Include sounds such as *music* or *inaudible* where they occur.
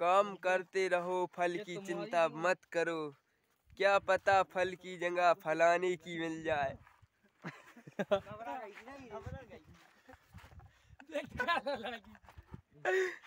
काम करते रहो फल की चिंता मत करो क्या पता फल की जगह फलाने की मिल जाए *laughs* *laughs*